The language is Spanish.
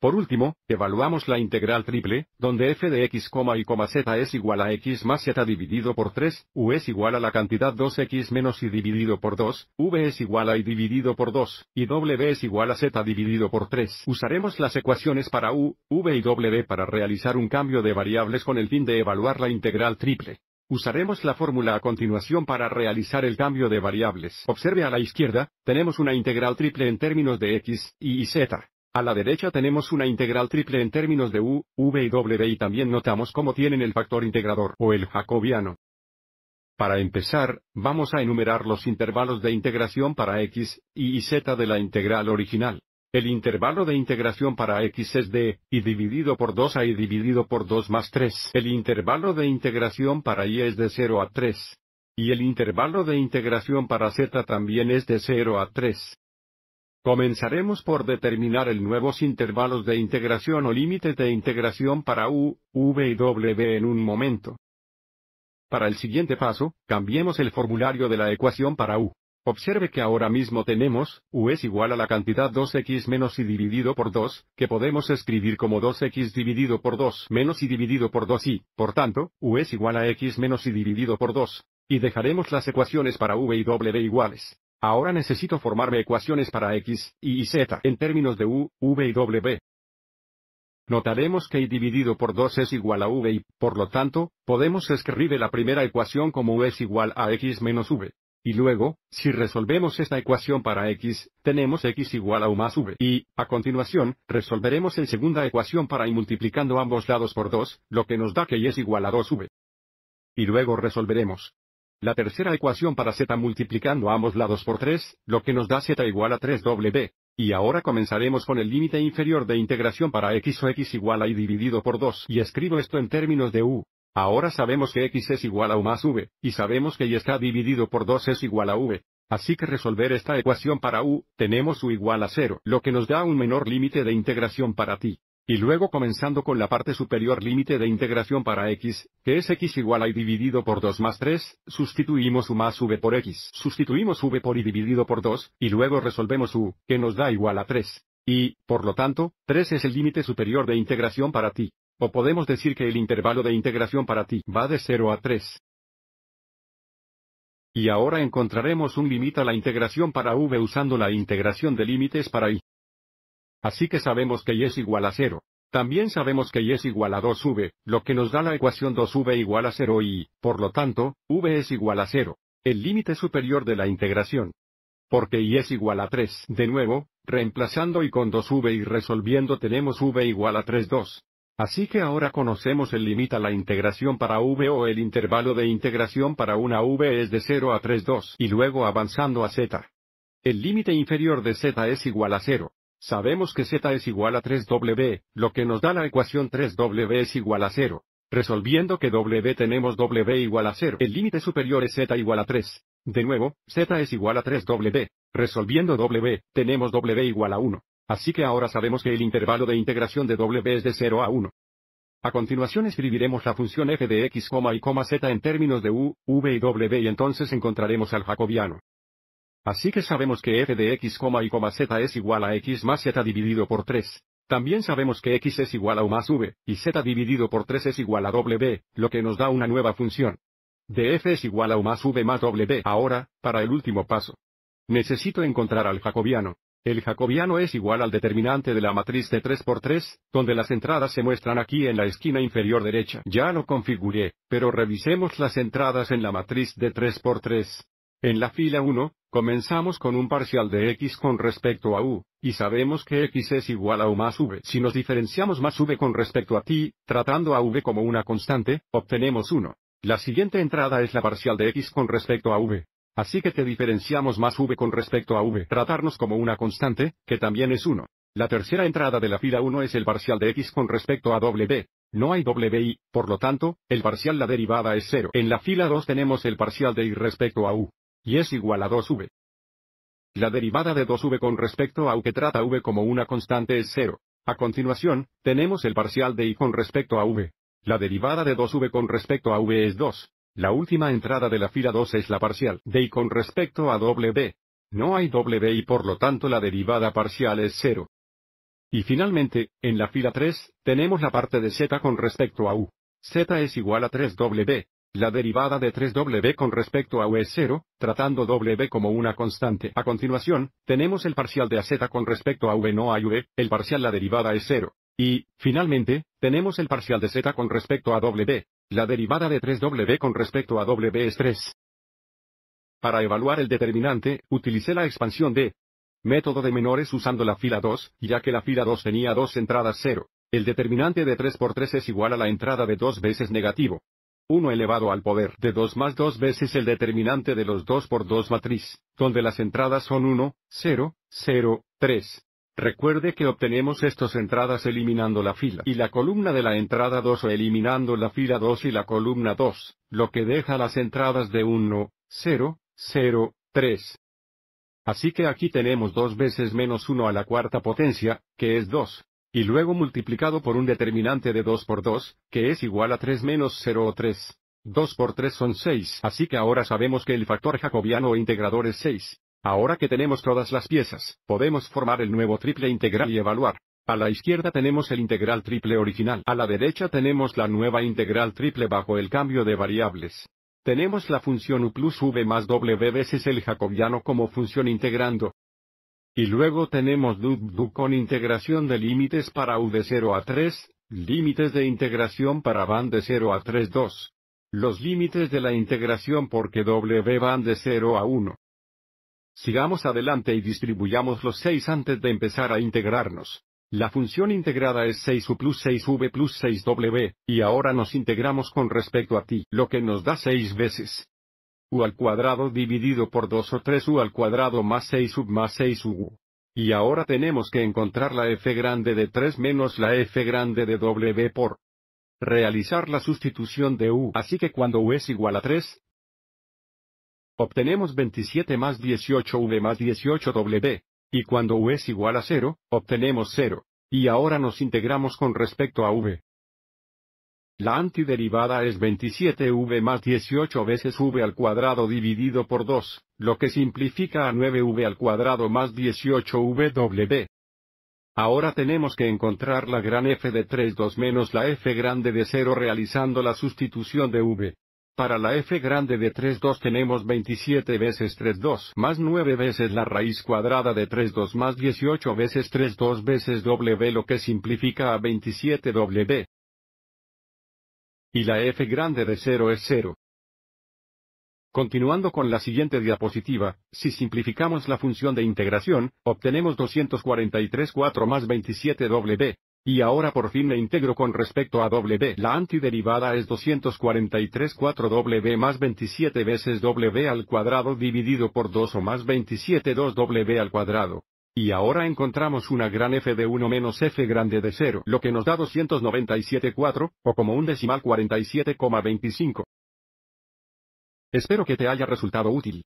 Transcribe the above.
Por último, evaluamos la integral triple, donde f de x, y, z es igual a x más z dividido por 3, u es igual a la cantidad 2x menos y dividido por 2, v es igual a y dividido por 2, y w es igual a z dividido por 3. Usaremos las ecuaciones para u, v y w para realizar un cambio de variables con el fin de evaluar la integral triple. Usaremos la fórmula a continuación para realizar el cambio de variables. Observe a la izquierda, tenemos una integral triple en términos de x, y y z. A la derecha tenemos una integral triple en términos de u, v y w y también notamos cómo tienen el factor integrador o el jacobiano. Para empezar, vamos a enumerar los intervalos de integración para x, y y z de la integral original. El intervalo de integración para x es de y dividido por 2 a y dividido por 2 más 3. El intervalo de integración para y es de 0 a 3. Y el intervalo de integración para z también es de 0 a 3. Comenzaremos por determinar el nuevos intervalos de integración o límites de integración para U, V y W en un momento. Para el siguiente paso, cambiemos el formulario de la ecuación para U. Observe que ahora mismo tenemos, U es igual a la cantidad 2x menos y dividido por 2, que podemos escribir como 2x dividido por 2 menos y dividido por 2 y, por tanto, U es igual a x menos y dividido por 2. Y dejaremos las ecuaciones para V y W iguales. Ahora necesito formarme ecuaciones para x, y, y z en términos de u, v y w. Notaremos que y dividido por 2 es igual a v y, por lo tanto, podemos escribir la primera ecuación como u es igual a x menos v. Y luego, si resolvemos esta ecuación para x, tenemos x igual a u más v. Y, a continuación, resolveremos la segunda ecuación para y multiplicando ambos lados por 2, lo que nos da que y es igual a 2v. Y luego resolveremos la tercera ecuación para z multiplicando ambos lados por 3, lo que nos da z igual a 3w. Y ahora comenzaremos con el límite inferior de integración para x o x igual a y dividido por 2 y escribo esto en términos de u. Ahora sabemos que x es igual a u más v, y sabemos que y está dividido por 2 es igual a v. Así que resolver esta ecuación para u, tenemos u igual a 0, lo que nos da un menor límite de integración para ti y luego comenzando con la parte superior límite de integración para x, que es x igual a y dividido por 2 más 3, sustituimos u más v por x, sustituimos v por y dividido por 2, y luego resolvemos u, que nos da igual a 3. Y, por lo tanto, 3 es el límite superior de integración para ti. O podemos decir que el intervalo de integración para ti va de 0 a 3. Y ahora encontraremos un límite a la integración para v usando la integración de límites para y. Así que sabemos que y es igual a 0. También sabemos que y es igual a 2v, lo que nos da la ecuación 2v igual a 0 y, por lo tanto, v es igual a 0. El límite superior de la integración. Porque y es igual a 3. De nuevo, reemplazando y con 2v y resolviendo tenemos v igual a 3 2. Así que ahora conocemos el límite a la integración para v o el intervalo de integración para una v es de 0 a 3 2 y luego avanzando a z. El límite inferior de z es igual a 0. Sabemos que z es igual a 3w, lo que nos da la ecuación 3w es igual a 0. Resolviendo que w tenemos w igual a 0, el límite superior es z igual a 3. De nuevo, z es igual a 3w. Resolviendo w, tenemos w igual a 1. Así que ahora sabemos que el intervalo de integración de w es de 0 a 1. A continuación escribiremos la función f de x, y, z en términos de u, v y w y entonces encontraremos al jacobiano. Así que sabemos que f de x, y, z es igual a x más z dividido por 3. También sabemos que x es igual a u más v, y z dividido por 3 es igual a w, lo que nos da una nueva función. De f es igual a u más v más w. Ahora, para el último paso. Necesito encontrar al jacobiano. El jacobiano es igual al determinante de la matriz de 3 por 3 donde las entradas se muestran aquí en la esquina inferior derecha. Ya lo configuré, pero revisemos las entradas en la matriz de 3 por 3 en la fila 1, comenzamos con un parcial de x con respecto a u, y sabemos que x es igual a u más v. Si nos diferenciamos más v con respecto a t, tratando a v como una constante, obtenemos 1. La siguiente entrada es la parcial de x con respecto a v. Así que te diferenciamos más v con respecto a v. Tratarnos como una constante, que también es 1. La tercera entrada de la fila 1 es el parcial de x con respecto a w. No hay y, por lo tanto, el parcial la derivada es 0. En la fila 2 tenemos el parcial de y respecto a u y es igual a 2v. La derivada de 2v con respecto a u que trata v como una constante es 0. A continuación, tenemos el parcial de i con respecto a v. La derivada de 2v con respecto a v es 2. La última entrada de la fila 2 es la parcial de i con respecto a w. No hay w y por lo tanto la derivada parcial es 0. Y finalmente, en la fila 3, tenemos la parte de z con respecto a u. z es igual a 3w. La derivada de 3W con respecto a U es 0, tratando W como una constante. A continuación, tenemos el parcial de z con respecto a V no hay V, el parcial la derivada es 0. Y, finalmente, tenemos el parcial de Z con respecto a W. La derivada de 3W con respecto a W es 3. Para evaluar el determinante, utilicé la expansión de método de menores usando la fila 2, ya que la fila 2 tenía dos entradas 0. El determinante de 3 por 3 es igual a la entrada de 2 veces negativo. 1 elevado al poder de 2 más 2 veces el determinante de los 2 por 2 matriz, donde las entradas son 1, 0, 0, 3. Recuerde que obtenemos estas entradas eliminando la fila y la columna de la entrada 2 o eliminando la fila 2 y la columna 2, lo que deja las entradas de 1, 0, 0, 3. Así que aquí tenemos 2 veces menos 1 a la cuarta potencia, que es 2, y luego multiplicado por un determinante de 2 por 2, que es igual a 3 menos 0 o 3. 2 por 3 son 6, así que ahora sabemos que el factor jacobiano o integrador es 6. Ahora que tenemos todas las piezas, podemos formar el nuevo triple integral y evaluar. A la izquierda tenemos el integral triple original, a la derecha tenemos la nueva integral triple bajo el cambio de variables. Tenemos la función u plus v más w veces el jacobiano como función integrando, y luego tenemos du con integración de límites para U de 0 a 3, límites de integración para van de 0 a 3 2. Los límites de la integración porque W van de 0 a 1. Sigamos adelante y distribuyamos los 6 antes de empezar a integrarnos. La función integrada es 6u plus 6v plus 6w, y ahora nos integramos con respecto a ti, lo que nos da 6 veces u al cuadrado dividido por 2 o 3 u al cuadrado más 6 sub más 6 u. Y ahora tenemos que encontrar la f grande de 3 menos la f grande de w por realizar la sustitución de u. Así que cuando u es igual a 3, obtenemos 27 más 18v más 18w. Y cuando u es igual a 0, obtenemos 0. Y ahora nos integramos con respecto a v. La antiderivada es 27v más 18 veces v al cuadrado dividido por 2, lo que simplifica a 9v al cuadrado más 18vw. Ahora tenemos que encontrar la gran f de 3,2 menos la f grande de 0 realizando la sustitución de v. Para la f grande de 3,2 tenemos 27 veces 3,2 más 9 veces la raíz cuadrada de 3,2 más 18 veces 3,2 veces w lo que simplifica a 27w y la F grande de 0 es 0. Continuando con la siguiente diapositiva, si simplificamos la función de integración, obtenemos 243.4 más 27W. Y ahora por fin me integro con respecto a W. La antiderivada es 4 w más 27 veces W al cuadrado dividido por 2 o más 27 2W al cuadrado. Y ahora encontramos una gran f de 1 menos f grande de 0, lo que nos da 297,4, o como un decimal 47,25. Espero que te haya resultado útil.